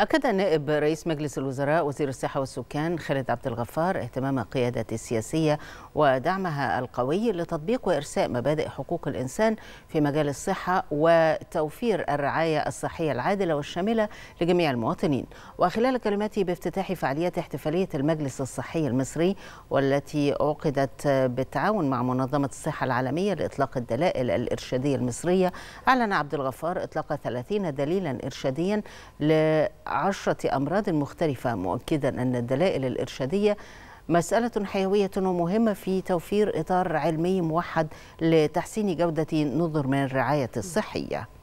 أكد نائب رئيس مجلس الوزراء وزير الصحة والسكان خالد عبد الغفار اهتمام قيادة السياسية ودعمها القوي لتطبيق وإرساء مبادئ حقوق الإنسان في مجال الصحة وتوفير الرعاية الصحية العادلة والشاملة لجميع المواطنين وخلال كلماته بافتتاح فعاليات احتفالية المجلس الصحي المصري والتي عقدت بالتعاون مع منظمة الصحة العالمية لإطلاق الدلائل الإرشادية المصرية أعلن عبد الغفار إطلاق 30 دليلا إرشاديا ل عشرة أمراض مختلفة مؤكدا أن الدلائل الإرشادية مسألة حيوية ومهمة في توفير إطار علمي موحد لتحسين جودة نظم الرعاية الصحية